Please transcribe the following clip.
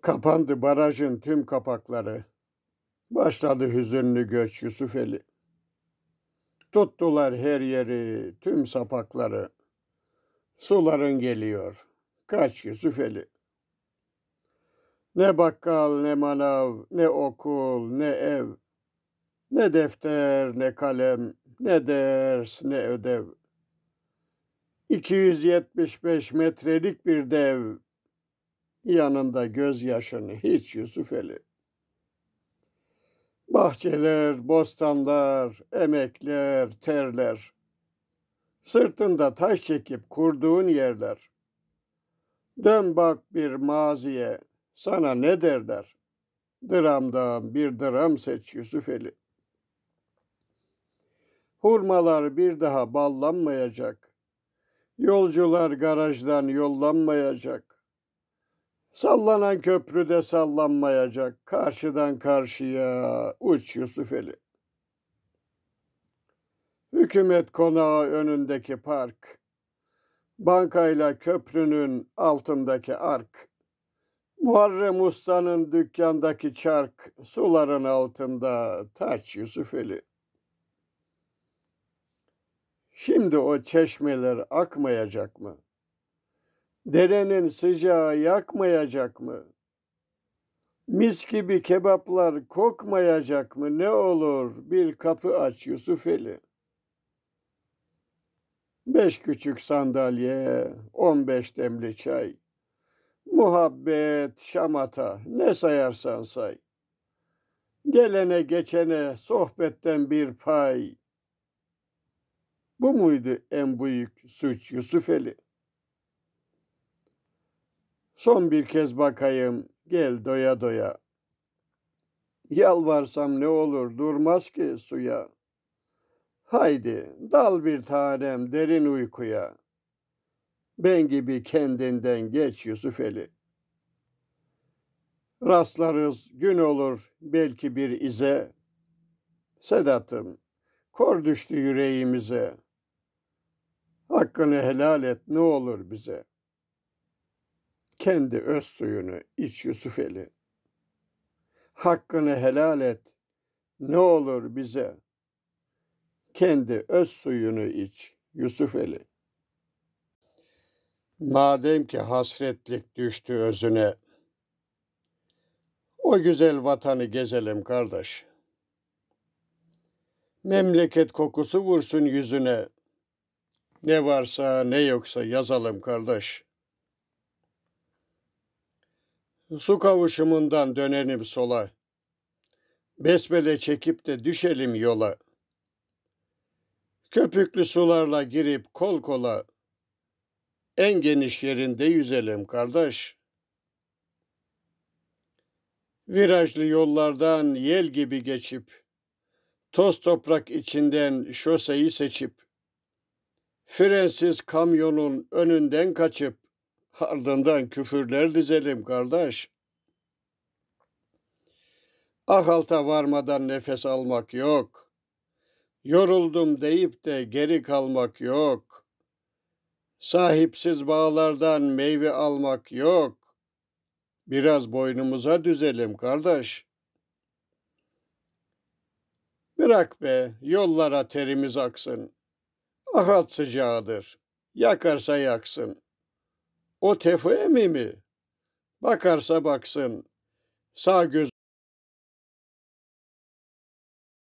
Kapandı barajın tüm kapakları. Başladı hüzünlü göç Yusufeli. Tuttular her yeri, tüm sapakları. Suların geliyor. Kaç Yusufeli. Ne bakkal, ne manav, ne okul, ne ev. Ne defter, ne kalem, ne ders, ne ödev. 275 metrelik bir dev yanında gözyaşını hiç Yusufeli. Bahçeler, bostanlar, emekler, terler, sırtında taş çekip kurduğun yerler. Dön bak bir maziye, sana ne derler? Dramdan bir dram seç Yusufeli. Eli. Hurmalar bir daha ballanmayacak. Yolcular garajdan yollanmayacak. Sallanan köprüde sallanmayacak. Karşıdan karşıya uç Yusufeli. Hükümet konağı önündeki park. Bankayla köprünün altındaki ark. Muharrem Usta'nın dükkandaki çark. Suların altında taç Yusufeli. Şimdi o çeşmeler akmayacak mı?'' Derenin sıcağı yakmayacak mı? Mis gibi kebaplar kokmayacak mı ne olur bir kapı aç Yusufeli. Beş küçük sandalye, on beş demli çay. Muhabbet, şamata ne sayarsan say. Gelene geçene sohbetten bir pay. Bu muydu en büyük suç Yusufeli? Son bir kez bakayım, gel doya doya. Yalvarsam ne olur, durmaz ki suya. Haydi, dal bir tanem derin uykuya. Ben gibi kendinden geç Yusuf Eli. Rastlarız, gün olur belki bir ize. Sedat'ım, kor düştü yüreğimize. Hakkını helal et ne olur bize.'' Kendi öz suyunu iç Yusufeli. Hakkını helal et. Ne olur bize. Kendi öz suyunu iç Yusufeli. Madem ki hasretlik düştü özüne, o güzel vatanı gezelim kardeş. Memleket kokusu vursun yüzüne. Ne varsa ne yoksa yazalım kardeş. Su kavuşumundan dönelim sola. Besmele çekip de düşelim yola. Köpüklü sularla girip kol kola. En geniş yerinde yüzelim kardeş. Virajlı yollardan yel gibi geçip, toz toprak içinden şoseyi seçip, frensiz kamyonun önünden kaçıp, ardından küfürler dizelim kardeş. Ahalta varmadan nefes almak yok. Yoruldum deyip de geri kalmak yok. Sahipsiz bağlardan meyve almak yok. Biraz boynumuza düzelim kardeş. Bırak be yollara terimiz aksın. Ahat sıcağıdır. Yakarsa yaksın o emi mi? Bakarsa baksın, sağ göz